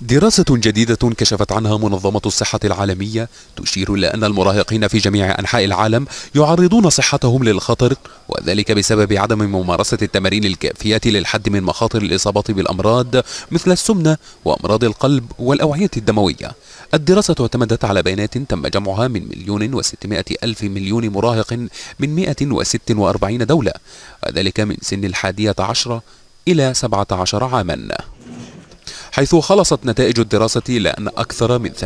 دراسة جديدة كشفت عنها منظمة الصحة العالمية تشير إلى أن المراهقين في جميع أنحاء العالم يعرضون صحتهم للخطر وذلك بسبب عدم ممارسة التمارين الكافية للحد من مخاطر الإصابة بالأمراض مثل السمنة وأمراض القلب والأوعية الدموية الدراسة اعتمدت على بيانات تم جمعها من مليون وستمائة ألف مليون مراهق من 146 دولة وذلك من سن الحادية عشرة إلى 17 عاماً حيث خلصت نتائج الدراسة إلى أن أكثر من 80%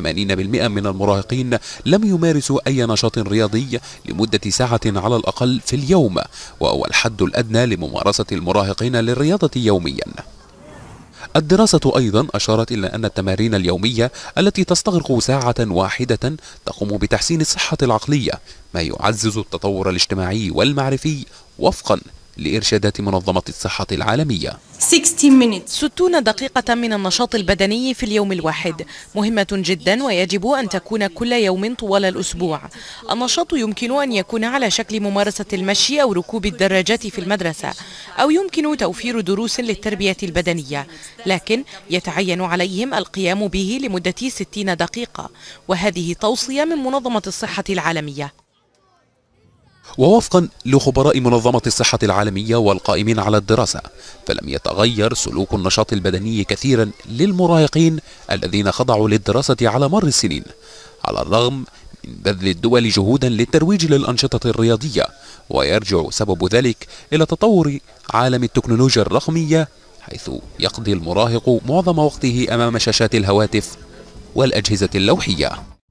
من المراهقين لم يمارسوا أي نشاط رياضي لمدة ساعة على الأقل في اليوم وهو الحد الأدنى لممارسة المراهقين للرياضة يومياً الدراسة أيضا أشارت إلى أن التمارين اليومية التي تستغرق ساعة واحدة تقوم بتحسين الصحة العقلية ما يعزز التطور الاجتماعي والمعرفي وفقا لإرشادات منظمة الصحة العالمية 60 دقيقة من النشاط البدني في اليوم الواحد مهمة جدا ويجب أن تكون كل يوم طوال الأسبوع النشاط يمكن أن يكون على شكل ممارسة المشي أو ركوب الدراجات في المدرسة أو يمكن توفير دروس للتربية البدنية لكن يتعين عليهم القيام به لمدة 60 دقيقة وهذه توصية من منظمة الصحة العالمية ووفقا لخبراء منظمة الصحة العالمية والقائمين على الدراسة فلم يتغير سلوك النشاط البدني كثيرا للمراهقين الذين خضعوا للدراسة على مر السنين على الرغم من بذل الدول جهودا للترويج للأنشطة الرياضية ويرجع سبب ذلك إلى تطور عالم التكنولوجيا الرقمية حيث يقضي المراهق معظم وقته أمام شاشات الهواتف والأجهزة اللوحية